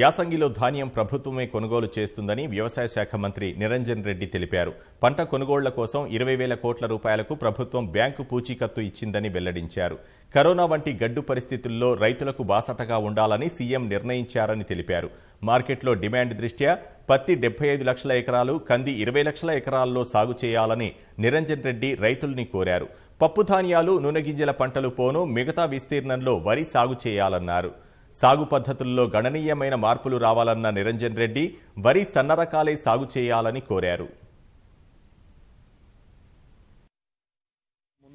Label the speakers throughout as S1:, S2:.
S1: యాసంగిలో ధాన్యం ప్రభుత్వమే కొనుగోలు చేస్తుందని వ్యవసాయ శాఖ మంత్రి నిరంజన్ రెడ్డి తెలిపారు పంట కొనుగోళ్ల కోసం ఇరవై వేల కోట్ల రూపాయలకు ప్రభుత్వం బ్యాంకు పూచీకత్తు ఇచ్చిందని వెల్లడించారు కరోనా వంటి గడ్డు పరిస్థితుల్లో రైతులకు బాసటగా ఉండాలని సీఎం నిర్ణయించారని తెలిపారు మార్కెట్లో డిమాండ్ దృష్ట్యా పత్తి డెబ్బై ఐదు లక్షల ఎకరాలు కంది ఇరవై లక్షల ఎకరాల్లో సాగు చేయాలని నిరంజన్ రెడ్డి రైతుల్ని కోరారు పప్పు ధాన్యాలు నూనె గింజల పంటలు పోను మిగతా విస్తీర్ణంలో వరి సాగు చేయాలన్నారు సాగు పద్ధతుల్లో గణనీయమైన మార్పులు రావాలన్న నిరంజన్ రెడ్డి వరి సన్నరకాలే సాగు చేయాలని కోరారు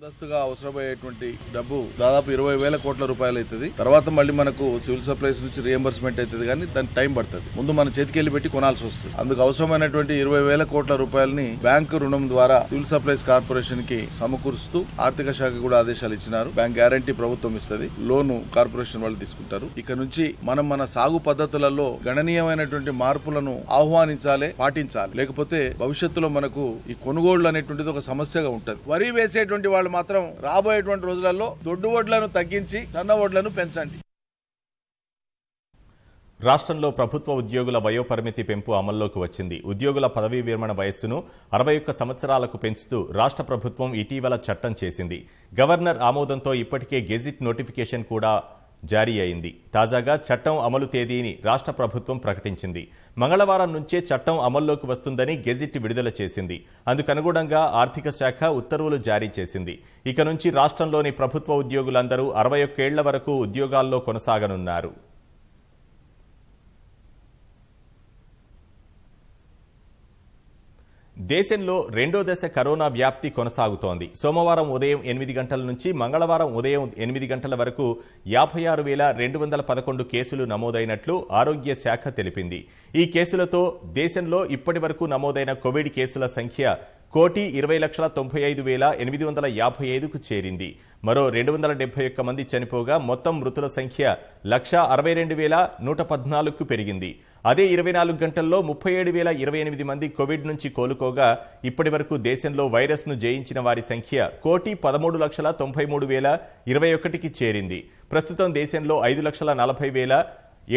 S2: ముందస్తుగా అవసరమయ్యేటువంటి డబ్బు దాదాపు ఇరవై వేల కోట్ల రూపాయలు అవుతుంది తర్వాత మళ్ళీ మనకు సివిల్ సప్లైస్ నుంచి రియంబర్స్మెంట్ అవుతుంది కానీ దాని టైం పడుతుంది ముందు మన చేతికి పెట్టి కొనాల్సి వస్తుంది అందుకు అవసరమైనటువంటి ఇరవై వేల కోట్ల రూపాయలని బ్యాంకు రుణం ద్వారా సివిల్ సప్లైస్ కార్పొరేషన్ కి సమకూరుస్తూ ఆర్థిక శాఖ కూడా ఆదేశాలు ఇచ్చినారు బ్యాంక్ గ్యారంటీ ప్రభుత్వం ఇస్తుంది లోను కార్పొరేషన్ వాళ్ళు తీసుకుంటారు ఇక నుంచి మనం మన సాగు పద్ధతులలో గణనీయమైనటువంటి మార్పులను ఆహ్వానించాలి పాటించాలి లేకపోతే భవిష్యత్తులో మనకు ఈ కొనుగోళ్లు అనేటువంటిది ఒక సమస్యగా ఉంటుంది వరి వేసేటువంటి వాళ్ళు మాత్రం రాబోయేటువంటి రోజులలో దొడ్డు వడ్లను తగ్గించి సన్న వడ్లను పెంచండి
S1: రాష్ట్రంలో ప్రభుత్వ ఉద్యోగుల వయోపరిమితి పెంపు అమల్లోకి వచ్చింది ఉద్యోగుల పదవీ విరమణ వయస్సును అరవై ఒక్క సంవత్సరాలకు పెంచుతూ రాష్ట్ర ప్రభుత్వం ఇటీవల చట్టం చేసింది గవర్నర్ ఆమోదంతో ఇప్పటికే గెజిట్ నోటిఫికేషన్ కూడా జారీ అయింది తాజాగా చట్టం అమలు తేదీని రాష్ట్ర ప్రభుత్వం ప్రకటించింది మంగళవారం నుంచే చట్టం అమల్లోకి వస్తుందని గెజిట్ విడుదల చేసింది అందుకనుగుణంగా ఆర్థిక శాఖ ఉత్తర్వులు జారీ చేసింది ఇక నుంచి రాష్ట్రంలోని ప్రభుత్వ ఉద్యోగులందరూ అరవై ఒక్కేళ్ల వరకు ఉద్యోగాల్లో కొనసాగనున్నారు దేశంలో రెండో దశ కరోనా వ్యాప్తి కొనసాగుతోంది సోమవారం ఉదయం ఎనిమిది గంటల నుంచి మంగళవారం ఉదయం ఎనిమిది గంటల వరకు యాభై ఆరు వేల రెండు వందల పదకొండు కేసులు నమోదైనట్లు ఆరోగ్య శాఖ తెలిపింది ఈ కేసులతో దేశంలో ఇప్పటి వరకు నమోదైన కోవిడ్ కేసుల సంఖ్య కోటి ఇరవై లక్షల తొంభై ఐదు వేల ఎనిమిది వందల యాభై ఐదుకు చేరింది మరో రెండు వందల డెబ్బై ఒక్క మంది చనిపోగా మొత్తం మృతుల సంఖ్య లక్ష అరవై రెండు వేల నూట పద్నాలుగుకు పెరిగింది అదే ఇరవై నాలుగు గంటల్లో ముప్పై ఏడు వేల ఇరవై ఎనిమిది మంది కోవిడ్ నుంచి కోలుకోగా ఇప్పటి వరకు దేశంలో వైరస్ను జయించిన వారి సంఖ్య కోటి పదమూడు లక్షల తొంభై మూడు వేల ఇరవై ఒకటికి చేరింది ప్రస్తుతం దేశంలో ఐదు లక్షల నలభై వేల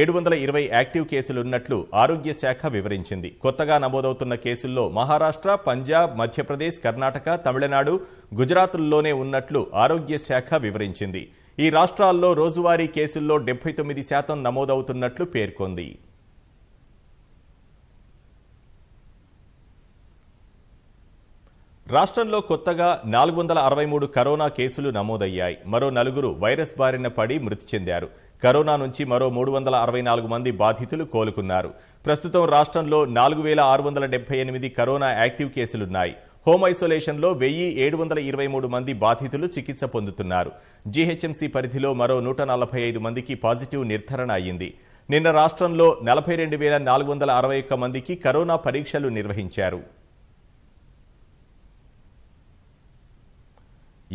S1: ఏడు వందల ఇరవై యాక్టివ్ కేసులున్నట్లు ఆరోగ్య శాఖ వివరించింది కొత్తగా నమోదవుతున్న కేసుల్లో మహారాష్ట్ర పంజాబ్ మధ్యప్రదేశ్ కర్ణాటక తమిళనాడు గుజరాత్లోనే ఉన్నట్లు ఆరోగ్య శాఖ వివరించింది ఈ రాష్ట్రాల్లో రోజువారీ కేసుల్లో డెబ్బై తొమ్మిది శాతం నమోదవుతున్నట్లు పేర్కొంది రాష్ట్రంలో కొత్తగా నాలుగు వందల అరవై మూడు కరోనా కేసులు నమోదయ్యాయి మరో నలుగురు వైరస్ బారిన పడి మృతి చెందారు కరోనా నుంచి మరో మూడు వందల అరవై నాలుగు మంది బాధితులు కోలుకున్నారు ప్రస్తుతం రాష్ట్రంలో నాలుగు వేల ఆరు వందల డెబ్బై ఎనిమిది కరోనా యాక్టివ్ కేసులున్నాయి హోమ్ ఐసోలేషన్లో వెయ్యి ఏడు వందల ఇరవై మూడు మంది బాధితులు చికిత్స పొందుతున్నారు జీహెచ్ఎంసీ పరిధిలో మరో నూట నలభై ఐదు మందికి పాజిటివ్ నిర్ధారణ అయ్యింది నిన్న రాష్ట్రంలో నలభై రెండు వేల నాలుగు వందల అరవై ఒక్క మందికి కరోనా పరీక్షలు నిర్వహించారు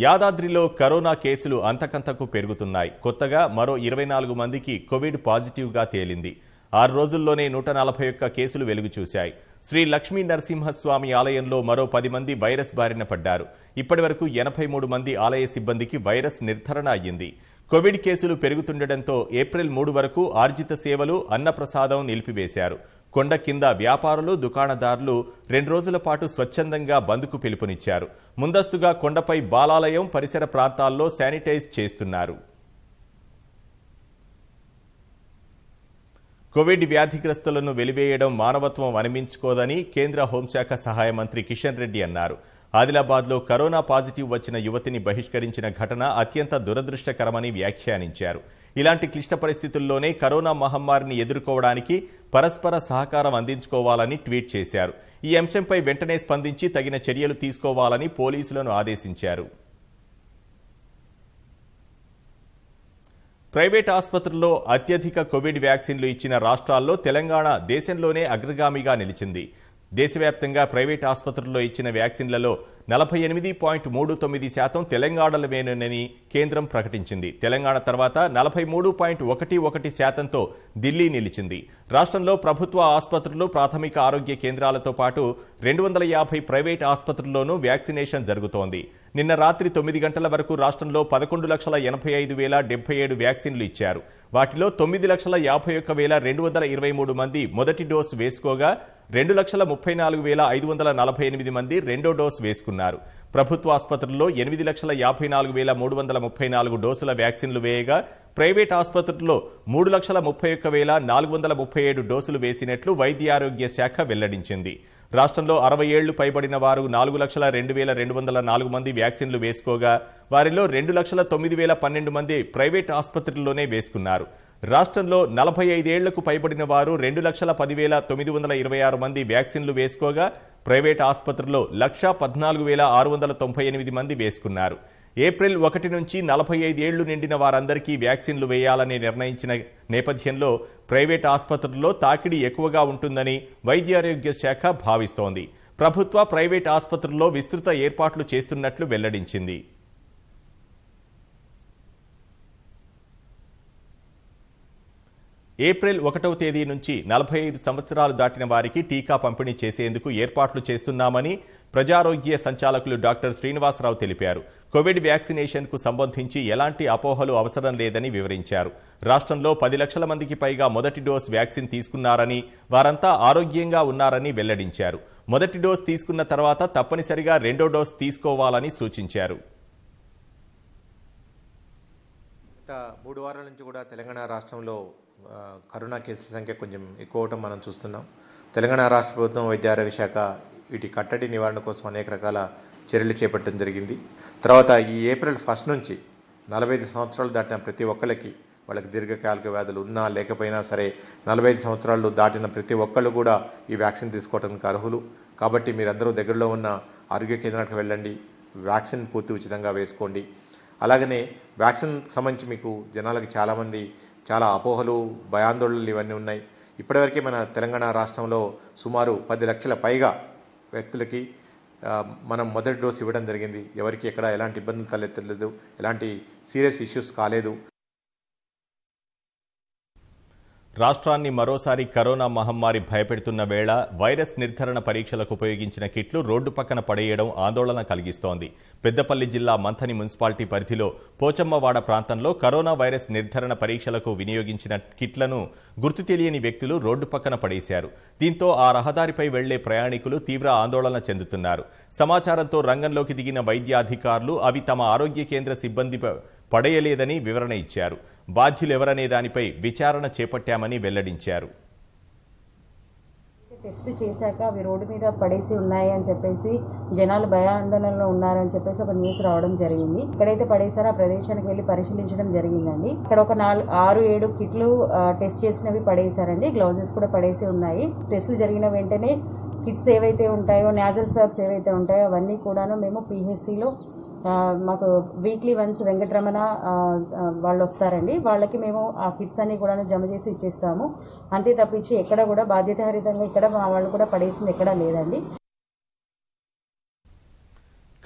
S1: యాదాద్రిలో కరోనా కేసులు అంతకంతకు పెరుగుతున్నాయి కొత్తగా మరో ఇరవై నాలుగు మందికి కోవిడ్ పాజిటివ్గా తేలింది ఆరు రోజుల్లోనే నూట నలభై ఒక్క కేసులు చూశాయి శ్రీ లక్ష్మీ నరసింహస్వామి ఆలయంలో మరో పది మంది వైరస్ బారిన పడ్డారు ఇప్పటి వరకు ఎనభై మూడు మంది ఆలయ సిబ్బందికి వైరస్ నిర్ధారణ అయ్యింది కోవిడ్ కేసులు పెరుగుతుండటంతో ఏప్రిల్ మూడు వరకు ఆర్జిత సేవలు అన్నప్రసాదం నిలిపివేశారు కొండ కింద వ్యాపారులు దుకాణదారులు రెండు రోజుల పాటు స్వచ్ఛందంగా బంద్కు పిలుపునిచ్చారు ముందస్తుగా కొండపై బాలాలయం పరిసర ప్రాంతాల్లో శానిటైజ్ చేస్తున్నారు కోవిడ్ వ్యాధిగ్రస్తులను వెలివేయడం మానవత్వం అనిమించుకోదని కేంద్ర హోంశాఖ సహాయ మంత్రి కిషన్ రెడ్డి అన్నారు ఆదిలాబాద్లో కరోనా పాజిటివ్ వచ్చిన యువతిని బహిష్కరించిన ఘటన అత్యంత దురదృష్టకరమని వ్యాఖ్యానించారు ఇలాంటి క్లిష్ట పరిస్థితుల్లోనే కరోనా మహమ్మారిని ఎదుర్కోవడానికి పరస్పర సహకారం అందించుకోవాలని ట్వీట్ చేశారు ఈ అంశంపై వెంటనే స్పందించి తగిన చర్యలు తీసుకోవాలని పోలీసులను ఆదేశించారు ప్రైవేట్ ఆసుపత్రుల్లో అత్యధిక కోవిడ్ వ్యాక్సిన్లు ఇచ్చిన రాష్ట్రాల్లో తెలంగాణ దేశంలోనే అగ్రగామిగా నిలిచింది దేశవ్యాప్తంగా ప్రైవేట్ ఆసుపత్రుల్లో ఇచ్చిన వ్యాక్సిన్లలో నలభై ఎనిమిది పాయింట్ మూడు తొమ్మిది శాతం తెలంగాణలోనేనని కేంద్రం ప్రకటించింది తెలంగాణ తర్వాత నలభై మూడు పాయింట్ ఒకటి ఒకటి శాతంతో ఢిల్లీ నిలిచింది రాష్ట్రంలో ప్రభుత్వ ఆసుపత్రులు ప్రాథమిక ఆరోగ్య కేంద్రాలతో పాటు రెండు వందల యాభై ప్రైవేట్ ఆసుపత్రుల్లోనూ వ్యాక్సినేషన్ జరుగుతోంది నిన్న రాత్రి తొమ్మిది గంటల వరకు రాష్ట్రంలో పదకొండు లక్షల ఎనభై ఐదు వేల డెబ్బై ఏడు వ్యాక్సిన్లు ఇచ్చారు వాటిలో తొమ్మిది లక్షల యాభై ఒక్క వేల రెండు వందల ఇరవై మూడు మంది మొదటి డోసు వేసుకోగా రెండు లక్షల ముప్పై నాలుగు వేల ఐదు వందల నలభై ఎనిమిది మంది రెండో డోసు వేసుకున్నారు ప్రభుత్వ ఆసుపత్రుల్లో ఎనిమిది లక్షల యాభై నాలుగు వేల మూడు వందల ముప్పై నాలుగు డోసుల వ్యాక్సిన్లు వేయగా ప్రైవేట్ ఆసుపత్రుల్లో మూడు లక్షల ముప్పై ఒక్క వేల నాలుగు వందల ముప్పై ఏడు డోసులు వేసినట్లు వైద్య ఆరోగ్య శాఖ వెల్లడించింది రాష్ట్రంలో అరవై ఏళ్లు పైబడిన వారు నాలుగు లక్షల రెండు వేల రెండు వందల నాలుగు మంది వ్యాక్సిన్లు వేసుకోగా వారిలో రెండు లక్షల తొమ్మిది వేల పన్నెండు మంది ప్రైవేట్ ఆసుపత్రుల్లోనే వేసుకున్నారు రాష్ట్రంలో నలభై ఐదేళ్లకు పైబడిన వారు రెండు లక్షల పదివేల తొమ్మిది వందల ఇరవై ఆరు మంది వ్యాక్సిన్లు వేసుకోగా ప్రైవేట్ ఆసుపత్రుల్లో లక్ష పద్నాలుగు వేల ఆరు వందల తొంభై ఎనిమిది మంది వేసుకున్నారు ఏప్రిల్ ఒకటి నుంచి నలభై ఐదేళ్లు నిండిన వారందరికీ వ్యాక్సిన్లు వేయాలని నిర్ణయించిన నేపథ్యంలో ప్రైవేట్ ఆసుపత్రుల్లో తాకిడి ఎక్కువగా ఉంటుందని వైద్యారోగ్య శాఖ భావిస్తోంది ప్రభుత్వ ప్రైవేట్ ఆసుపత్రుల్లో విస్తృత ఏర్పాట్లు చేస్తున్నట్లు వెల్లడించింది ఏప్రిల్ ఒకటవ తేదీ నుంచి నలభై ఐదు సంవత్సరాలు దాటిన వారికి టీకా పంపిణీ చేసేందుకు ఏర్పాట్లు చేస్తున్నామని ప్రజారోగ్య సంచాలకులు డాక్టర్ శ్రీనివాసరావు తెలిపారు కోవిడ్ వ్యాక్సినేషన్కు సంబంధించి ఎలాంటి అపోహలు అవసరం లేదని వివరించారు రాష్ట్రంలో పది లక్షల మందికి పైగా మొదటి డోస్ వ్యాక్సిన్ తీసుకున్నారని వారంతా ఆరోగ్యంగా ఉన్నారని వెల్లడించారు మొదటి డోస్ తీసుకున్న తర్వాత తప్పనిసరిగా రెండో డోస్ తీసుకోవాలని సూచించారు
S2: మూడు వారాల నుంచి కూడా తెలంగాణ రాష్ట్రంలో కరోనా కేసుల సంఖ్య కొంచెం ఎక్కువ అవటం మనం చూస్తున్నాం తెలంగాణ రాష్ట్ర ప్రభుత్వం వైద్య ఆరోగ్య శాఖ వీటి కట్టడి నివారణ కోసం అనేక రకాల చర్యలు చేపట్టడం జరిగింది తర్వాత ఈ ఏప్రిల్ ఫస్ట్ నుంచి నలభై ఐదు సంవత్సరాలు దాటిన ప్రతి ఒక్కరికి వాళ్ళకి దీర్ఘకాలిక వ్యాధులు ఉన్నా లేకపోయినా సరే నలభై ఐదు సంవత్సరాలు దాటిన ప్రతి ఒక్కళ్ళు కూడా ఈ వ్యాక్సిన్ తీసుకోవడానికి అర్హులు కాబట్టి మీరందరూ దగ్గరలో ఉన్న ఆరోగ్య కేంద్రానికి వెళ్ళండి వ్యాక్సిన్ పూర్తి ఉచితంగా వేసుకోండి అలాగనే వ్యాక్సిన్ సంబంధించి మీకు జనాలకి చాలామంది చాలా అపోహలు భయాందోళనలు ఇవన్నీ ఉన్నాయి ఇప్పటివరకే మన తెలంగాణ రాష్ట్రంలో సుమారు పది లక్షల పైగా వ్యక్తులకి మనం మొదటి డోసు ఇవ్వడం జరిగింది ఎవరికి ఎక్కడ ఎలాంటి ఇబ్బందులు తలెత్తలేదు ఎలాంటి సీరియస్ ఇష్యూస్ కాలేదు
S1: రాష్ట్రాన్ని మరోసారి కరోనా మహమ్మారి భయపెడుతున్న వేళ వైరస్ నిర్ధారణ పరీక్షలకు ఉపయోగించిన కిట్లు రోడ్డు పక్కన పడేయడం ఆందోళన కలిగిస్తోంది పెద్దపల్లి జిల్లా మంథని మున్సిపాలిటీ పరిధిలో పోచమ్మవాడ ప్రాంతంలో కరోనా వైరస్ నిర్ధారణ పరీక్షలకు వినియోగించిన కిట్లను గుర్తు తెలియని వ్యక్తులు రోడ్డు పక్కన పడేశారు దీంతో ఆ రహదారిపై వెళ్లే ప్రయాణికులు తీవ్ర ఆందోళన చెందుతున్నారు సమాచారంతో రంగంలోకి దిగిన వైద్యాధికారులు అవి తమ ఆరోగ్య కేంద్ర సిబ్బంది పడేయలేదని వివరణ ఇచ్చారు బాధ్యులెవరనే దానిపై విచారణ చేపట్టామని వెల్లడించారు
S2: టెస్ట్ చేశాక అవి రోడ్డు మీద పడేసి ఉన్నాయని చెప్పేసి జనాలు భయాందోళనలో ఉన్నారని చెప్పేసి ఒక న్యూస్ రావడం జరిగింది ఎక్కడైతే పడేశారో ఆ ప్రదేశానికి వెళ్ళి పరిశీలించడం జరిగిందండి ఇక్కడ ఒక నాలుగు ఆరు ఏడు కిట్లు టెస్ట్ చేసినవి పడేశారండి గ్లౌజెస్ కూడా పడేసి ఉన్నాయి టెస్టులు జరిగిన వెంటనే కిట్స్ ఏవైతే ఉంటాయో నాజల్ స్వాబ్స్ ఏవైతే ఉంటాయో అవన్నీ కూడాను మేము పీహెచ్సిలో మాకు వీక్లీ వన్స్ వెంకటరమణ వాళ్ళు వస్తారండి వాళ్ళకి మేము ఆ కిట్స్ అన్ని కూడా జమ చేసి ఇచ్చేస్తాము అంతే తప్పించి ఎక్కడ కూడా బాధ్యతాహరితంగా ఇక్కడ వాళ్ళు కూడా పడేసింది ఎక్కడా లేదండి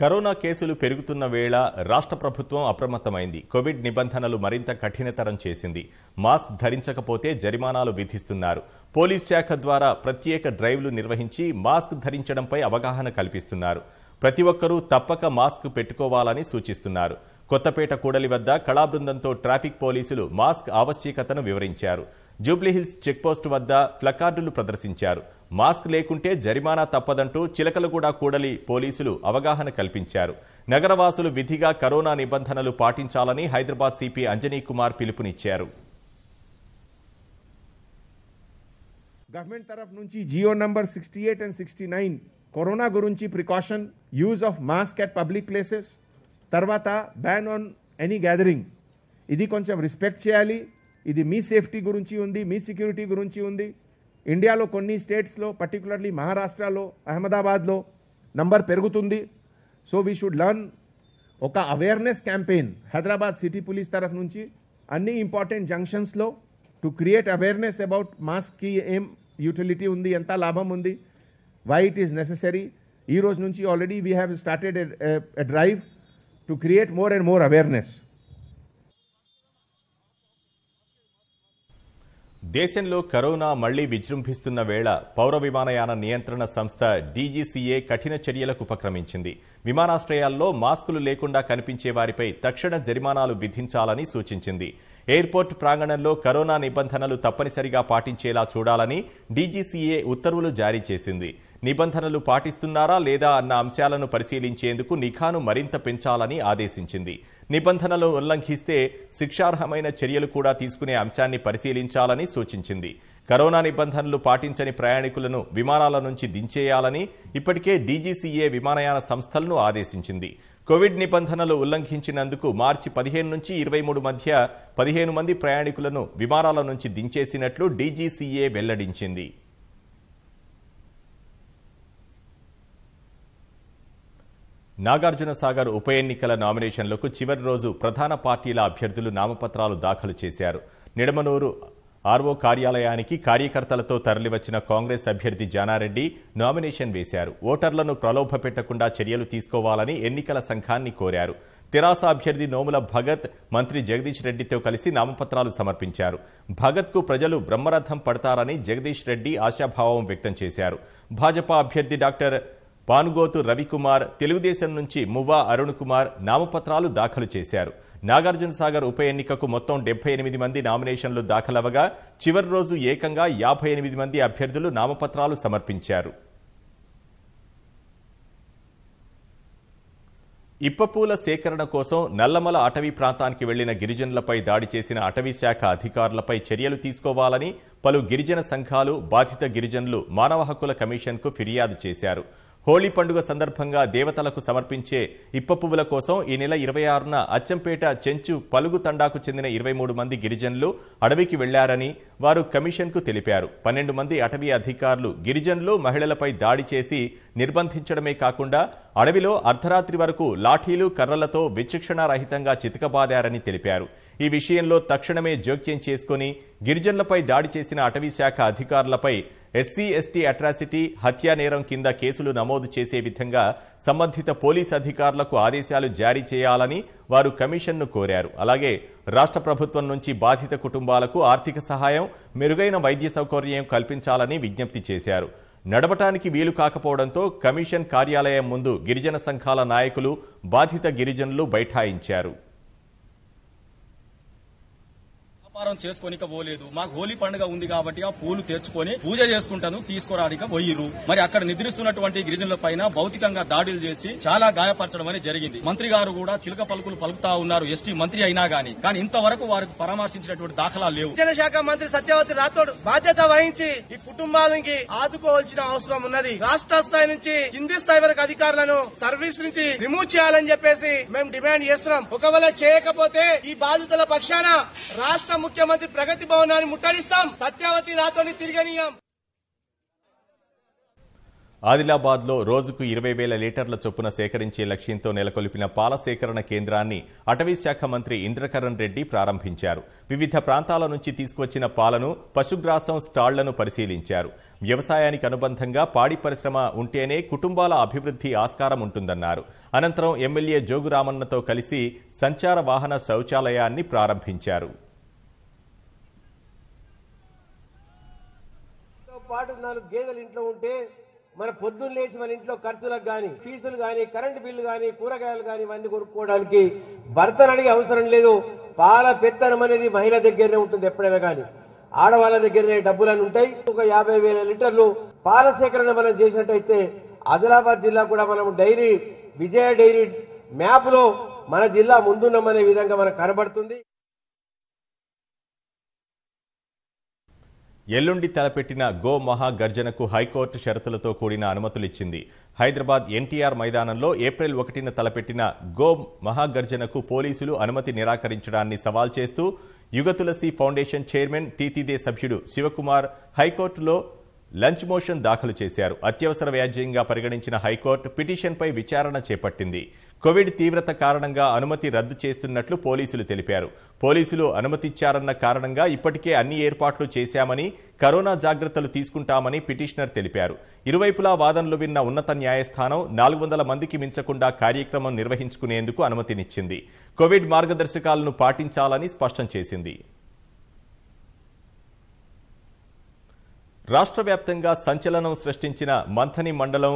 S1: కరోనా కేసులు పెరుగుతున్న వేళ రాష్ట్ర ప్రభుత్వం అప్రమత్తమైంది కోవిడ్ నిబంధనలు మరింత కఠినతరం చేసింది మాస్క్ ధరించకపోతే జరిమానాలు విధిస్తున్నారు పోలీస్ శాఖ ద్వారా ప్రత్యేక డ్రైవ్లు నిర్వహించి మాస్క్ ధరించడంపై అవగాహన కల్పిస్తున్నారు ప్రతి ఒక్కరూ తప్పక మాస్క్ పెట్టుకోవాలని సూచిస్తున్నారు కొత్తపేట కూడలి వద్ద కళాబృందంతో ట్రాఫిక్ పోలీసులు మాస్క్ ఆవశ్యకతను వివరించారు జూబ్లీహిల్స్ చెక్పోస్ట్ వద్ద ప్లకార్డులు ప్రదర్శించారు మాస్క్ లేకుంటే జరిమానా తప్పదంటూ చిలకలగూడ కూడలి పోలీసులు అవగాహన కల్పించారు నగరవాసులు విధిగా కరోనా నిబంధనలు పాటించాలని హైదరాబాద్ సిపి అంజనీ కుమార్ పిలుపునిచ్చారు
S2: గవర్నమెంట్ తరఫు నుంచి GO number sixty eight and sixty nine corona గురించి precaution use of mask at public places తర్వాత బ్యాన్ ఆన్ ఎనీ గ్యాదరింగ్ ఇది కొంచెం రెస్పెక్ట్ చేయాలి ఇది మీ సేఫ్టీ గురించి ఉంది మీ సెక్యూరిటీ గురించి ఉంది ఇండియాలో కొన్ని స్టేట్స్లో పర్టికులర్లీ మహారాష్ట్రలో అహ్మదాబాద్లో నంబర్ పెరుగుతుంది సో వీ షుడ్ లర్న్ ఒక awareness campaign Hyderabad city police తరఫు నుంచి అన్ని ఇంపార్టెంట్ జంక్షన్స్లో టు క్రియేట్ అవేర్నెస్ అబౌట్ మాస్క్కి ఏం యూటిలిటీ ఉంది ఎంత లాభం ఉంది వై ఇట్ ఈస్ నెససరీ ఈ రోజు నుంచి already we have started a drive to create more and more awareness
S1: దేశంలో కరోనా మళ్లీ విజృంభిస్తున్న వేళ పౌర విమానయాన నియంత్రణ సంస్థ డీజీసీఏ కఠిన చర్యలకు ఉపక్రమించింది విమానాశ్రయాల్లో మాస్కులు లేకుండా కనిపించే వారిపై తక్షణ జరిమానాలు విధించాలని సూచించింది ఎయిర్పోర్ట్ ప్రాంగణంలో కరోనా నిబంధనలు తప్పనిసరిగా పాటించేలా చూడాలని డీజీసీఏ ఉత్తర్వులు జారీ చేసింది నిబంధనలు పాటిస్తున్నారా లేదా అన్న అంశాలను పరిశీలించేందుకు నిఘాను మరింత పెంచాలని ఆదేశించింది నిబంధనలు ఉల్లంఘిస్తే శిక్షార్హమైన చర్యలు కూడా తీసుకునే అంశాన్ని పరిశీలించాలని సూచించింది కరోనా నిబంధనలు పాటించని ప్రయాణికులను విమానాల నుంచి దించేయాలని ఇప్పటికే డీజీసీఏ విమానయాన సంస్థలను ఆదేశించింది కోవిడ్ నిబంధనలు ఉల్లంఘించినందుకు మార్చి పదిహేను నుంచి ఇరవై మూడు మధ్య పదిహేను మంది ప్రయాణికులను విమానాల నుంచి దించేసినట్లు డీజీసీఏ వెల్లడించింది నాగార్జున సాగర్ ఉప ఎన్నికల నామినేషన్లకు చివరి రోజు ప్రధాన పార్టీల అభ్యర్థులు నామపత్రాలు దాఖలు చేశారు నిడమనూరు ఆర్ఓ కార్యాలయానికి కార్యకర్తలతో తరలివచ్చిన కాంగ్రెస్ అభ్యర్థి జానారెడ్డి నామినేషన్ వేశారు ఓటర్లను ప్రలోభ పెట్టకుండా చర్యలు తీసుకోవాలని ఎన్నికల సంఘాన్ని కోరారు తెరాస అభ్యర్థి నోముల భగత్ మంత్రి జగదీష్ రెడ్డితో కలిసి నామపత్రాలు సమర్పించారు భగత్కు ప్రజలు బ్రహ్మరథం పడతారని జగదీష్ రెడ్డి ఆశాభావం వ్యక్తం చేశారు భాజపా అభ్యర్థి డాక్టర్ పానుగోతు రవికుమార్ తెలుగుదేశం నుంచి మువ్వా అరుణ్ కుమార్ నామపత్రాలు దాఖలు చేశారు నాగార్జున సాగర్ ఉప ఎన్నికకు మొత్తం డెబ్బై ఎనిమిది మంది నామినేషన్లు దాఖలవగా చివరి రోజు ఏకంగా యాభై ఎనిమిది మంది అభ్యర్థులు నామపత్రాలు సమర్పించారు ఇప్పపూల సేకరణ కోసం నల్లమల అటవీ ప్రాంతానికి వెళ్లిన గిరిజనులపై దాడి చేసిన అటవీ శాఖ అధికారులపై చర్యలు తీసుకోవాలని పలు గిరిజన సంఘాలు బాధిత గిరిజనులు మానవ హక్కుల కమిషన్కు ఫిర్యాదు చేశారు హోళీ పండుగ సందర్భంగా దేవతలకు సమర్పించే ఇప్ప పువ్వుల కోసం ఈ నెల ఇరవై ఆరున అచ్చంపేట చెంచు పలుగు తండాకు చెందిన ఇరవై మూడు మంది గిరిజనులు అడవికి వెళ్లారని వారు కమిషన్కు తెలిపారు పన్నెండు మంది అటవీ అధికారులు గిరిజనులు మహిళలపై దాడి చేసి నిర్బంధించడమే కాకుండా అడవిలో అర్ధరాత్రి వరకు లాఠీలు కర్రలతో విచక్షణారహితంగా చితకబాదారని తెలిపారు ఈ విషయంలో తక్షణమే జోక్యం చేసుకుని గిరిజనులపై దాడి చేసిన అటవీ శాఖ అధికారులపై ఎస్సీ ఎస్టీ అట్రాసిటీ హత్యా నేరం కింద కేసులు నమోదు చేసే విధంగా సంబంధిత పోలీస్ అధికారులకు ఆదేశాలు జారీ చేయాలని వారు కమిషన్ను కోరారు అలాగే రాష్ట్ర ప్రభుత్వం నుంచి బాధిత కుటుంబాలకు ఆర్థిక సహాయం మెరుగైన వైద్య సౌకర్యం కల్పించాలని విజ్ఞప్తి చేశారు నడవటానికి వీలు కాకపోవడంతో కమిషన్ కార్యాలయం ముందు గిరిజన సంఘాల నాయకులు బాధిత గిరిజనులు బైఠాయించారు వ్యాపారం చేసుకోనిక పోలేదు మాకు హోలీ పండుగ ఉంది కాబట్టి ఆ పూలు తెచ్చుకొని పూజ చేసుకుంటాను తీసుకురాడిక పోయిరు మరి అక్కడ నిద్రిస్తున్నటువంటి గిరిజనుల పైన భౌతికంగా దాడులు చేసి చాలా గాయపరచడం అనేది జరిగింది మంత్రి గారు కూడా చిలక పలుకులు పలుకుతా ఉన్నారు ఎస్టీ మంత్రి అయినా గాని కానీ ఇంతవరకు వారికి పరామర్శించినటువంటి దాఖలా లేవు
S2: శాఖ మంత్రి సత్యవతి రాథోడ్ బాధ్యత వహించి ఈ కుటుంబాలకి ఆదుకోవాల్సిన అవసరం ఉన్నది రాష్ట్ర స్థాయి నుంచి హిందీ స్థాయి వరకు అధికారులను సర్వీస్ నుంచి రిమూవ్ చేయాలని చెప్పేసి మేము డిమాండ్ చేస్తున్నాం ఒకవేళ చేయకపోతే ఈ బాధితుల పక్షాన రాష్ట్రం ముఖ్యమంత్రి ప్రగతి భవనాన్ని ముట్టడిస్తాం సత్యావతి నాతోని తిరగనీయం
S1: లో రోజుకు ఇరవై వేల లీటర్ల చొప్పున సేకరించే లక్ష్యంతో నెలకొల్పిన పాల సేకరణ కేంద్రాన్ని అటవీశాఖ మంత్రి ఇంద్రకరణ్ రెడ్డి ప్రారంభించారు వివిధ ప్రాంతాల నుంచి తీసుకొచ్చిన పాలను పశుగ్రాసం స్టాళ్లను పరిశీలించారు వ్యవసాయానికి అనుబంధంగా పాడి పరిశ్రమ ఉంటేనే కుటుంబాల అభివృద్ధి ఆస్కారం ఉంటుందన్నారు అనంతరం ఎమ్మెల్యే జోగురామన్నతో కలిసి సంచార వాహన శౌచాలయాన్ని ప్రారంభించారు
S2: పాటు నాలుగు గేదెలు ఇంట్లో ఉంటే మన పొద్దున్న లేచి మన ఇంట్లో ఖర్చులకు కానీ ఫీజులు కానీ కరెంటు బిల్లు కానీ కూరగాయలు కానీ ఇవన్నీ కొనుక్కోవడానికి భర్తను అడిగే అవసరం లేదు పాల పెత్తనం అనేది మహిళ దగ్గరనే ఉంటుంది ఎప్పుడైనా కానీ ఆడవాళ్ళ దగ్గరనే డబ్బులు అని ఉంటాయి ఒక యాభై వేల లీటర్లు పాల సేకరణ మనం చేసినట్టయితే ఆదిలాబాద్ జిల్లా కూడా మనం డైరీ విజయ డైరీ మ్యాప్లో మన జిల్లా ముందున్నమనే విధంగా మనకు కనబడుతుంది
S1: ఎల్లుండి తలపెట్టిన గో మహాగర్జనకు హైకోర్టు షరతులతో కూడిన అనుమతులిచ్చింది హైదరాబాద్ ఎన్టీఆర్ మైదానంలో ఏప్రిల్ ఒకటిన తలపెట్టిన గో మహాగర్జనకు పోలీసులు అనుమతి నిరాకరించడాన్ని సవాల్ చేస్తూ యుగతులసి ఫౌండేషన్ చైర్మన్ తీతిదే సభ్యుడు శివకుమార్ హైకోర్టులో లంచ్ మోషన్ దాఖలు చేశారు అత్యవసర వ్యాజ్యంగా పరిగణించిన హైకోర్టు పిటిషన్పై విచారణ చేపట్టింది కోవిడ్ తీవ్రత కారణంగా అనుమతి రద్దు చేస్తున్నట్లు పోలీసులు తెలిపారు పోలీసులు అనుమతిచ్చారన్న కారణంగా ఇప్పటికే అన్ని ఏర్పాట్లు చేశామని కరోనా జాగ్రత్తలు తీసుకుంటామని పిటిషనర్ తెలిపారు ఇరువైపులా వాదనలు విన్న ఉన్నత న్యాయస్థానం నాలుగు వందల మందికి మించకుండా కార్యక్రమం నిర్వహించుకునేందుకు అనుమతినిచ్చింది కోవిడ్ మార్గదర్శకాలను పాటించాలని స్పష్టం చేసింది రాష్ట్ర వ్యాప్తంగా సంచలనం సృష్టించిన మంథని మండలం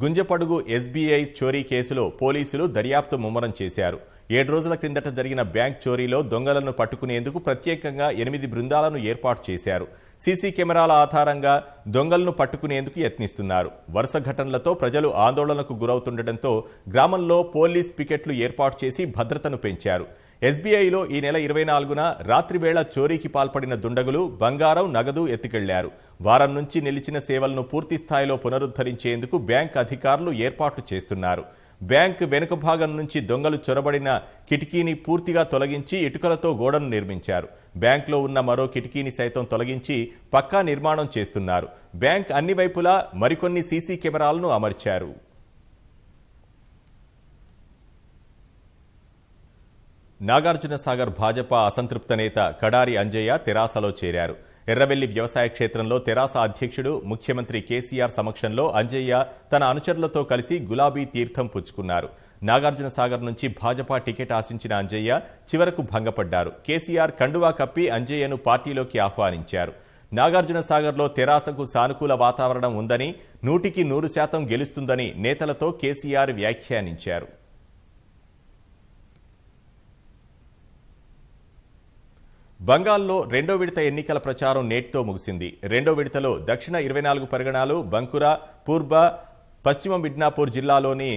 S1: గుంజపడుగు ఎస్బీఐ చోరీ కేసులో పోలీసులు దర్యాప్తు ముమ్మరం చేశారు ఏడు రోజుల క్రిందట జరిగిన బ్యాంక్ చోరీలో దొంగలను పట్టుకునేందుకు ప్రత్యేకంగా ఎనిమిది బృందాలను ఏర్పాటు చేశారు సీసీ కెమెరాల ఆధారంగా దొంగలను పట్టుకునేందుకు యత్నిస్తున్నారు వరుస ఘటనలతో ప్రజలు ఆందోళనకు గురవుతుండటంతో గ్రామంలో పోలీస్ పికెట్లు ఏర్పాటు చేసి భద్రతను పెంచారు ఎస్బీఐలో ఈ నెల ఇరవై నాలుగున రాత్రివేళ చోరీకి పాల్పడిన దుండగులు బంగారం నగదు ఎత్తుకెళ్లారు వారం నుంచి నిలిచిన సేవలను పూర్తి స్థాయిలో పునరుద్ధరించేందుకు బ్యాంక్ అధికారులు ఏర్పాట్లు చేస్తున్నారు బ్యాంక్ వెనుక భాగం నుంచి దొంగలు చొరబడిన కిటికీని పూర్తిగా తొలగించి ఇటుకలతో గోడను నిర్మించారు బ్యాంక్లో ఉన్న మరో కిటికీని సైతం తొలగించి పక్కా నిర్మాణం చేస్తున్నారు బ్యాంక్ అన్ని వైపులా మరికొన్ని సీసీ కెమెరాలను అమర్చారు నాగార్జునసాగర్ భాజపా అసంతృప్త నేత కడారి అంజయ్య తెరాసలో చేరారు ఎర్రవెల్లి వ్యవసాయ క్షేత్రంలో తెరాస అధ్యక్షుడు ముఖ్యమంత్రి కేసీఆర్ సమక్షంలో అంజయ్య తన అనుచరులతో కలిసి గులాబీ తీర్థం పుచ్చుకున్నారు నాగార్జున సాగర్ నుంచి భాజపా టికెట్ ఆశించిన అంజయ్య చివరకు భంగపడ్డారు కేసీఆర్ కండువా కప్పి అంజయ్యను పార్టీలోకి ఆహ్వానించారు నాగార్జున సాగర్లో తెరాసకు సానుకూల వాతావరణం ఉందని నూటికి నూరు శాతం గెలుస్తుందని నేతలతో కేసీఆర్ వ్యాఖ్యానించారు బంగాల్లో రెండో విడత ఎన్నికల ప్రచారం నేటితో ముగిసింది రెండో విడతలో దక్షిణ ఇరవై నాలుగు పరిగణాలు బంకురా పూర్బ పశ్చిమ మిడ్నాపూర్ జిల్లాలోని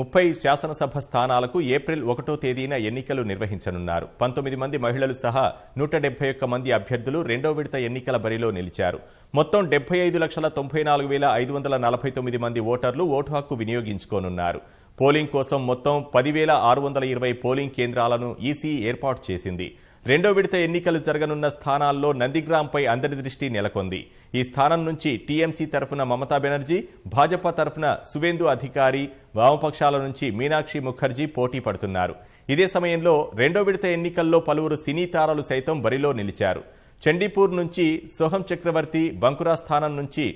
S1: ముప్పై శాసనసభ స్థానాలకు ఏప్రిల్ ఒకటో తేదీన ఎన్నికలు నిర్వహించనున్నారు పంతొమ్మిది మంది మహిళలు సహా నూట డెబ్బై ఒక్క మంది అభ్యర్థులు రెండో విడత ఎన్నికల బరిలో నిలిచారు మొత్తం డెబ్బై ఐదు లక్షల తొంభై నాలుగు వేల ఐదు వందల నలభై తొమ్మిది మంది ఓటర్లు ఓటు హక్కు వినియోగించుకోనున్నారు పోలింగ్ కోసం మొత్తం పదివేల ఆరు వందల ఇరవై పోలింగ్ కేంద్రాలను ఈసీ ఏర్పాటు చేసింది రెండో విడత ఎన్నికలు జరగనున్న స్థానాల్లో నందిగ్రామ్పై అందరి దృష్టి నెలకొంది ఈ స్థానం నుంచి టీఎంసీ తరఫున మమతా బెనర్జీ భాజపా తరఫున సువేందు అధికారి వామపక్షాల నుంచి మీనాక్షి ముఖర్జీ పోటీ పడుతున్నారు ఇదే సమయంలో రెండో విడత ఎన్నికల్లో పలువురు సినీ తారలు సైతం బరిలో నిలిచారు చండీపూర్ నుంచి సోహం చక్రవర్తి బంకురా స్థానం నుంచి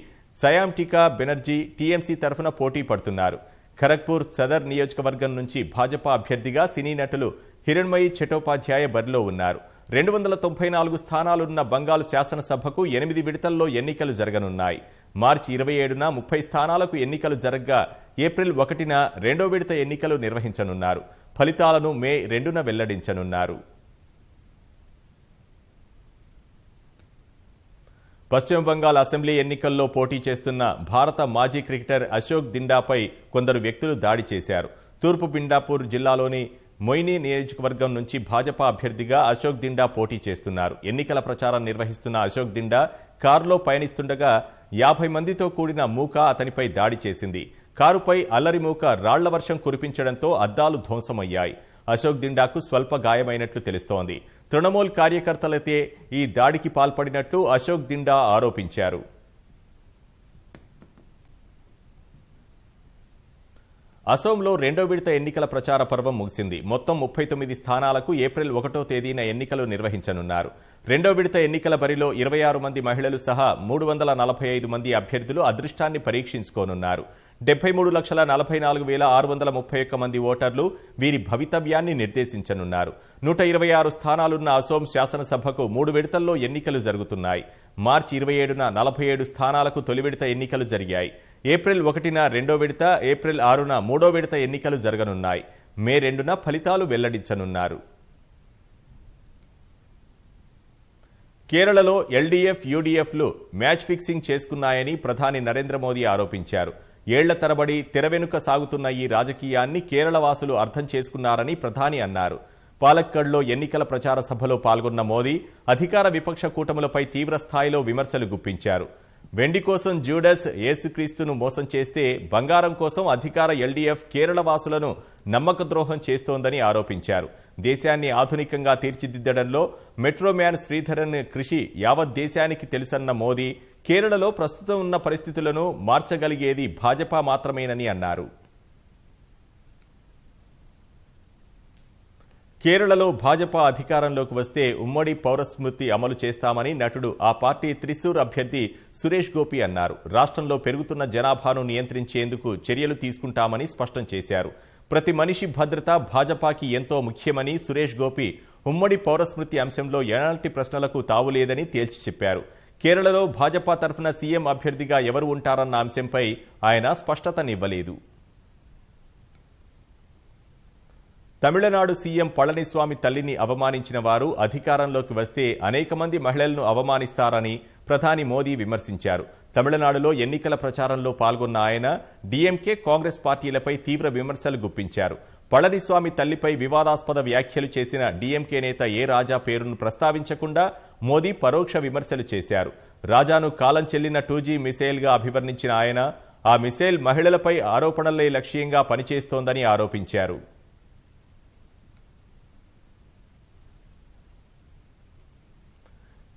S1: టికా బెనర్జీ టీఎంసీ తరఫున పోటీ పడుతున్నారు ఖరగ్పూర్ సదర్ నియోజకవర్గం నుంచి భాజపా అభ్యర్థిగా సినీ నటులు హిరణ్మయి చటోపాధ్యాయ బరిలో ఉన్నారు రెండు వందల తొంభై నాలుగు స్థానాలున్న బంగాల్ శాసనసభకు ఎనిమిది విడతల్లో ఎన్నికలు జరగనున్నాయి మార్చి ఇరవై ఏడున ముప్పై స్థానాలకు ఎన్నికలు జరగ్గా ఏప్రిల్ ఒకటిన రెండో విడత ఎన్నికలు నిర్వహించనున్నారు ఫలితాలను మే రెండున వెల్లడించనున్నారు పశ్చిమ బంగాల్ అసెంబ్లీ ఎన్నికల్లో పోటీ చేస్తున్న భారత మాజీ క్రికెటర్ అశోక్ దిండాపై కొందరు వ్యక్తులు దాడి చేశారు తూర్పు బిండాపూర్ జిల్లాలోని మొయినీ నియోజకవర్గం నుంచి భాజపా అభ్యర్థిగా అశోక్ దిండా పోటీ చేస్తున్నారు ఎన్నికల ప్రచారం నిర్వహిస్తున్న అశోక్ దిండా కారులో పయనిస్తుండగా యాభై మందితో కూడిన మూక అతనిపై దాడి చేసింది కారుపై అల్లరి మూక రాళ్ల వర్షం కురిపించడంతో అద్దాలు ధ్వంసమయ్యాయి అశోక్ దిండాకు స్వల్ప గాయమైనట్లు తెలుస్తోంది తృణమూల్ కార్యకర్తలతే ఈ దాడికి పాల్పడినట్లు అశోక్ దిండా ఆరోపించారు అసోంలో రెండో విడత ఎన్నికల ప్రచార పర్వం ముగిసింది మొత్తం ముప్పై తొమ్మిది స్థానాలకు ఏప్రిల్ ఒకటో తేదీన ఎన్నికలు నిర్వహించనున్నారు రెండో విడత ఎన్నికల బరిలో ఇరవై ఆరు మంది మహిళలు సహా మూడు వందల నలభై ఐదు మంది అభ్యర్థులు అదృష్టాన్ని పరీక్షించుకోనున్నారు డెబ్బై మూడు లక్షల నలభై నాలుగు వేల ఆరు వందల ముప్పై ఒక్క మంది ఓటర్లు వీరి భవితవ్యాన్ని నిర్దేశించనున్నారు నూట ఇరవై ఆరు స్థానాలున్న అసోం శాసనసభకు మూడు విడతల్లో ఎన్నికలు జరుగుతున్నాయి మార్చి ఇరవై ఏడున నలభై ఏడు స్థానాలకు తొలి విడత ఎన్నికలు జరిగాయి ఏప్రిల్ ఒకటిన రెండో విడత ఏప్రిల్ ఆరున మూడో విడత ఎన్నికలు జరగనున్నాయి మే రెండున ఫలితాలు వెల్లడించనున్నారు కేరళలో ఎల్డీఎఫ్ యూడీఎఫ్లు మ్యాచ్ ఫిక్సింగ్ చేసుకున్నాయని ప్రధాని నరేంద్ర మోదీ ఆరోపించారు ఏళ్ల తరబడి తెరవెనుక సాగుతున్న ఈ రాజకీయాన్ని కేరళ వాసులు అర్థం చేసుకున్నారని ప్రధాని అన్నారు పాలక్కడ్లో ఎన్నికల ప్రచార సభలో పాల్గొన్న మోదీ అధికార విపక్ష కూటములపై తీవ్ర స్థాయిలో విమర్శలు గుప్పించారు వెండి కోసం జూడస్ ఏసుక్రీస్తును మోసం చేస్తే బంగారం కోసం అధికార ఎల్డీఎఫ్ కేరళ వాసులను నమ్మకద్రోహం చేస్తోందని ఆరోపించారు దేశాన్ని ఆధునికంగా తీర్చిదిద్దడంలో మెట్రోమ్యాన్ శ్రీధరన్ కృషి యావత్ దేశానికి తెలుసన్న మోదీ కేరళలో ప్రస్తుతం ఉన్న పరిస్థితులను మార్చగలిగేది భాజపా మాత్రమేనని అన్నారు కేరళలో భాజపా అధికారంలోకి వస్తే ఉమ్మడి పౌరస్మృతి అమలు చేస్తామని నటుడు ఆ పార్టీ త్రిశూర్ అభ్యర్థి సురేష్ గోపి అన్నారు రాష్ట్రంలో పెరుగుతున్న జనాభాను నియంత్రించేందుకు చర్యలు తీసుకుంటామని స్పష్టం చేశారు ప్రతి మనిషి భద్రత భాజపాకి ఎంతో ముఖ్యమని సురేష్ గోపి ఉమ్మడి పౌరస్మృతి అంశంలో ఎలాంటి ప్రశ్నలకు తావులేదని తేల్చి చెప్పారు కేరళలో భాజపా తరఫున సీఎం అభ్యర్థిగా ఎవరు ఉంటారన్న అంశంపై ఆయన స్పష్టతనివ్వలేదు తమిళనాడు సీఎం పళనిస్వామి తల్లిని అవమానించిన వారు అధికారంలోకి వస్తే అనేక మంది మహిళలను అవమానిస్తారని ప్రధాని మోదీ విమర్శించారు తమిళనాడులో ఎన్నికల ప్రచారంలో పాల్గొన్న ఆయన డీఎంకే కాంగ్రెస్ పార్టీలపై తీవ్ర విమర్శలు గుప్పించారు పళనిస్వామి తల్లిపై వివాదాస్పద వ్యాఖ్యలు చేసిన డీఎంకే నేత ఏ రాజా పేరును ప్రస్తావించకుండా మోదీ పరోక్ష విమర్శలు చేశారు రాజాను కాలం చెల్లిన టూజీ మిసైల్గా అభివర్ణించిన ఆయన ఆ మిసైల్ మహిళలపై ఆరోపణలే లక్ష్యంగా పనిచేస్తోందని ఆరోపించారు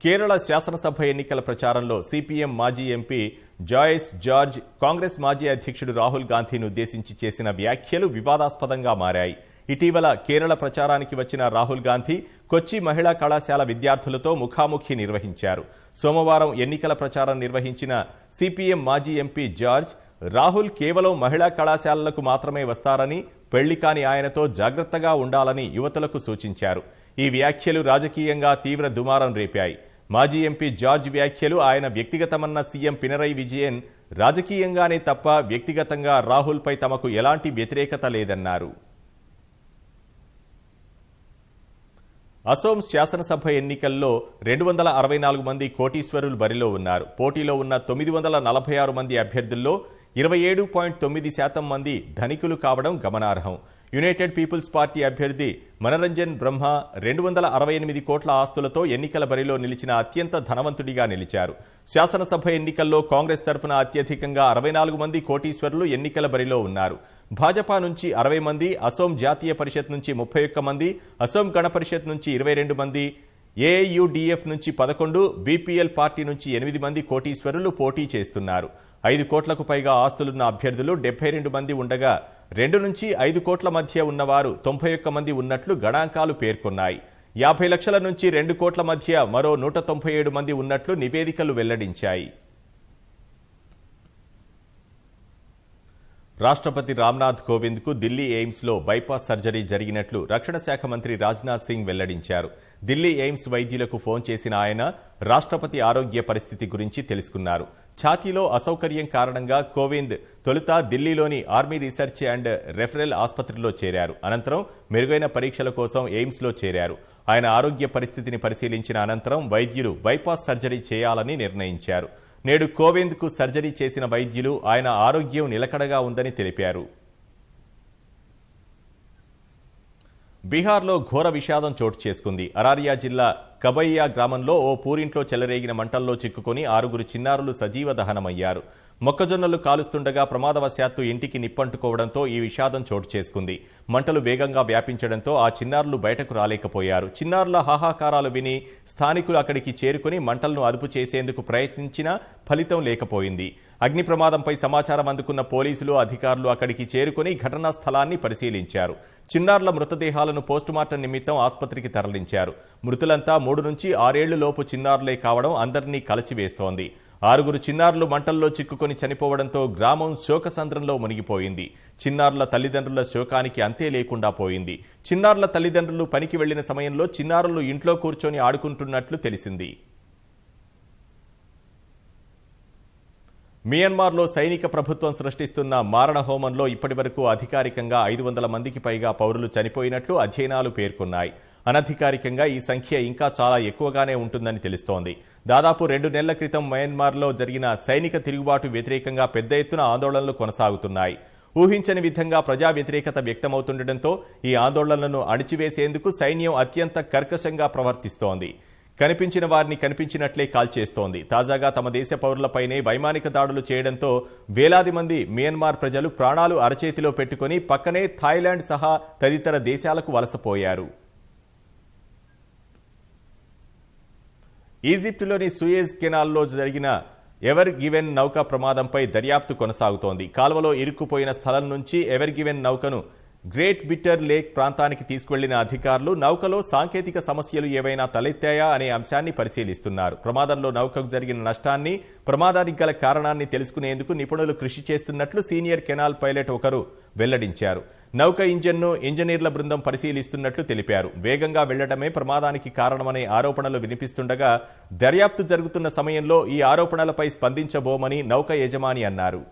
S1: కేరళ శాసనసభ ఎన్నికల ప్రచారంలో సిపిఎం మాజీ ఎంపీ జాయిస్ జార్జ్ కాంగ్రెస్ మాజీ అధ్యక్షుడు రాహుల్ గాంధీని ఉద్దేశించి చేసిన వ్యాఖ్యలు వివాదాస్పదంగా మారాయి ఇటీవల కేరళ ప్రచారానికి వచ్చిన రాహుల్ గాంధీ కొచ్చి మహిళా కళాశాల విద్యార్థులతో ముఖాముఖి నిర్వహించారు సోమవారం ఎన్నికల ప్రచారం నిర్వహించిన సిపిఎం మాజీ ఎంపీ జార్జ్ రాహుల్ కేవలం మహిళా కళాశాలలకు మాత్రమే వస్తారని పెళ్లి కాని ఆయనతో జాగ్రత్తగా ఉండాలని యువతలకు సూచించారు ఈ వ్యాఖ్యలు రాజకీయంగా తీవ్ర దుమారం రేపాయి మాజీ ఎంపీ జార్జ్ వ్యాఖ్యలు ఆయన వ్యక్తిగతమన్న సీఎం పినరై విజయన్ రాజకీయంగానే తప్ప వ్యక్తిగతంగా రాహుల్పై తమకు ఎలాంటి వ్యతిరేకత లేదన్నారు అసోం శాసనసభ ఎన్నికల్లో రెండు వందల అరవై నాలుగు మంది కోటీశ్వరులు బరిలో ఉన్నారు పోటీలో ఉన్న తొమ్మిది వందల నలభై ఆరు మంది అభ్యర్థుల్లో ఇరవై ఏడు పాయింట్ తొమ్మిది శాతం మంది ధనికులు కావడం గమనార్హం యునైటెడ్ పీపుల్స్ పార్టీ అభ్యర్థి మనరంజన్ బ్రహ్మ రెండు వందల అరవై ఎనిమిది కోట్ల ఆస్తులతో ఎన్నికల బరిలో నిలిచిన అత్యంత ధనవంతుడిగా నిలిచారు శాసనసభ ఎన్నికల్లో కాంగ్రెస్ తరఫున అత్యధికంగా అరవై నాలుగు మంది కోటీశ్వరులు ఎన్నికల బరిలో ఉన్నారు భాజపా నుంచి అరవై మంది అసోం జాతీయ పరిషత్ నుంచి ముప్పై ఒక్క మంది అసోం గణ పరిషత్ నుంచి ఇరవై రెండు మంది ఏయుడిఎఫ్ నుంచి పదకొండు బీపీఎల్ పార్టీ నుంచి ఎనిమిది మంది కోటీశ్వరులు పోటీ చేస్తున్నారు ఐదు కోట్లకు పైగా ఆస్తులున్న అభ్యర్థులు డెబ్బై రెండు మంది ఉండగా రెండు నుంచి ఐదు కోట్ల మధ్య ఉన్నవారు తొంభై ఒక్క మంది ఉన్నట్లు గణాంకాలు పేర్కొన్నాయి యాభై లక్షల నుంచి రెండు కోట్ల మధ్య మరో నూట తొంభై ఏడు మంది ఉన్నట్లు నివేదికలు వెల్లడించాయి రాష్ట్రపతి రామ్నాథ్ కోవింద్కు ఢిల్లీ ఎయిమ్స్లో బైపాస్ సర్జరీ జరిగినట్లు రక్షణ శాఖ మంత్రి రాజ్నాథ్ సింగ్ వెల్లడించారు ఢిల్లీ ఎయిమ్స్ వైద్యులకు ఫోన్ చేసిన ఆయన రాష్ట్రపతి ఆరోగ్య పరిస్థితి గురించి తెలుసుకున్నారు ఛాతీలో అసౌకర్యం కారణంగా కోవింద్ తొలుత ఢిల్లీలోని ఆర్మీ రీసెర్చ్ అండ్ రెఫరల్ ఆసుపత్రిలో చేరారు అనంతరం మెరుగైన పరీక్షల కోసం ఎయిమ్స్లో చేరారు ఆయన ఆరోగ్య పరిస్థితిని పరిశీలించిన అనంతరం వైద్యులు బైపాస్ సర్జరీ చేయాలని నిర్ణయించారు నేడు కోవింద్కు సర్జరీ చేసిన వైద్యులు ఆయన ఆరోగ్యం నిలకడగా ఉందని తెలిపారు బీహార్లో ఘోర విషాదం చోటు చేసుకుంది అరారియా జిల్లా కబయ్యా గ్రామంలో ఓ పూరింట్లో చెలరేగిన మంటల్లో చిక్కుకొని ఆరుగురు చిన్నారులు సజీవ దహనమయ్యారు మొక్కజొన్నలు కాలుస్తుండగా ప్రమాదవశాత్తు ఇంటికి నిప్పంటుకోవడంతో ఈ విషాదం చోటు చేసుకుంది మంటలు వేగంగా వ్యాపించడంతో ఆ చిన్నారులు బయటకు రాలేకపోయారు చిన్నారుల హాహాకారాలు విని స్థానికులు అక్కడికి చేరుకుని మంటలను అదుపు చేసేందుకు ప్రయత్నించినా ఫలితం లేకపోయింది అగ్ని ప్రమాదంపై సమాచారం అందుకున్న పోలీసులు అధికారులు అక్కడికి చేరుకుని ఘటనా స్థలాన్ని పరిశీలించారు చిన్నారుల మృతదేహాలను పోస్టుమార్టం నిమిత్తం ఆసుపత్రికి తరలించారు మృతులంతా మూడు నుంచి లోపు చిన్నారులే కావడం అందరినీ కలచివేస్తోంది ఆరుగురు చిన్నారులు మంటల్లో చిక్కుకొని చనిపోవడంతో గ్రామం శోకసంద్రంలో మునిగిపోయింది చిన్నారుల తల్లిదండ్రుల శోకానికి అంతే లేకుండా పోయింది చిన్నారుల తల్లిదండ్రులు పనికి వెళ్లిన సమయంలో చిన్నారులు ఇంట్లో కూర్చొని ఆడుకుంటున్నట్లు తెలిసింది మియన్మార్లో సైనిక ప్రభుత్వం సృష్టిస్తున్న మారణ హోమంలో ఇప్పటి వరకు అధికారికంగా ఐదు వందల మందికి పైగా పౌరులు చనిపోయినట్లు అధ్యయనాలు పేర్కొన్నాయి అనధికారికంగా ఈ సంఖ్య ఇంకా చాలా ఎక్కువగానే ఉంటుందని తెలుస్తోంది దాదాపు రెండు నెలల క్రితం మయన్మార్లో జరిగిన సైనిక తిరుగుబాటు వ్యతిరేకంగా పెద్ద ఎత్తున ఆందోళనలు కొనసాగుతున్నాయి ఊహించని విధంగా ప్రజా వ్యతిరేకత వ్యక్తమవుతుండటంతో ఈ ఆందోళనలను అణిచివేసేందుకు సైన్యం అత్యంత కర్కశంగా ప్రవర్తిస్తోంది కనిపించిన వారిని కనిపించినట్లే కాల్చేస్తోంది తాజాగా తమ దేశ పౌరులపైనే వైమానిక దాడులు చేయడంతో వేలాది మంది మియన్మార్ ప్రజలు ప్రాణాలు అరచేతిలో పెట్టుకుని పక్కనే థాయిలాండ్ సహా తదితర దేశాలకు వలసపోయారు ఈజిప్టులోని సూయేజ్ కెనాల్లో జరిగిన ఎవర్ గివెన్ నౌక ప్రమాదంపై దర్యాప్తు కొనసాగుతోంది కాల్వలో ఇరుక్కుపోయిన స్థలం నుంచి ఎవర్ గివెన్ నౌకను గ్రేట్ బిట్టర్ లేక్ ప్రాంతానికి తీసుకువెళ్లిన అధికారులు నౌకలో సాంకేతిక సమస్యలు ఏవైనా తలెత్తాయా అనే అంశాన్ని పరిశీలిస్తున్నారు ప్రమాదంలో నౌకకు జరిగిన నష్టాన్ని ప్రమాదానికి గల కారణాన్ని తెలుసుకునేందుకు నిపుణులు కృషి చేస్తున్నట్లు సీనియర్ కెనాల్ పైలట్ ఒకరు వెల్లడించారు నౌక ఇంజన్ను ఇంజనీర్ల బృందం పరిశీలిస్తున్నట్లు తెలిపారు వేగంగా వెళ్లడమే ప్రమాదానికి కారణమనే ఆరోపణలు వినిపిస్తుండగా దర్యాప్తు జరుగుతున్న సమయంలో ఈ ఆరోపణలపై స్పందించబోమని నౌక యజమాని అన్నారు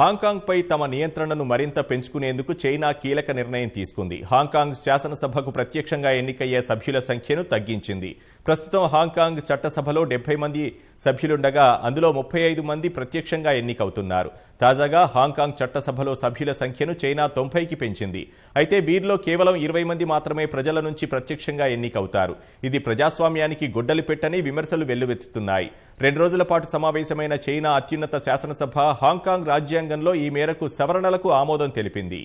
S1: హాంకాంగ్పై తమ నియంత్రణను మరింత పెంచుకునేందుకు చైనా కీలక నిర్ణయం తీసుకుంది హాంకాంగ్ శాసనసభకు ప్రత్యక్షంగా ఎన్నికయ్యే సభ్యుల సంఖ్యను తగ్గించింది ప్రస్తుతం హాంకాంగ్ చట్టసభలో డెబ్బై మంది సభ్యులుండగా అందులో ముప్పై ఐదు మంది ప్రత్యక్షంగా ఎన్నికవుతున్నారు తాజాగా హాంకాంగ్ చట్టసభలో సభ్యుల సంఖ్యను చైనా తొంభైకి పెంచింది అయితే వీరిలో కేవలం ఇరవై మంది మాత్రమే ప్రజల నుంచి ప్రత్యక్షంగా ఎన్నికవుతారు ఇది ప్రజాస్వామ్యానికి గొడ్డలి పెట్టని విమర్శలు వెల్లువెత్తుతున్నాయి రెండు రోజుల పాటు సమావేశమైన చైనా అత్యున్నత శాసనసభ హాంకాంగ్ రాజ్యాంగంలో ఈ మేరకు సవరణలకు ఆమోదం తెలిపింది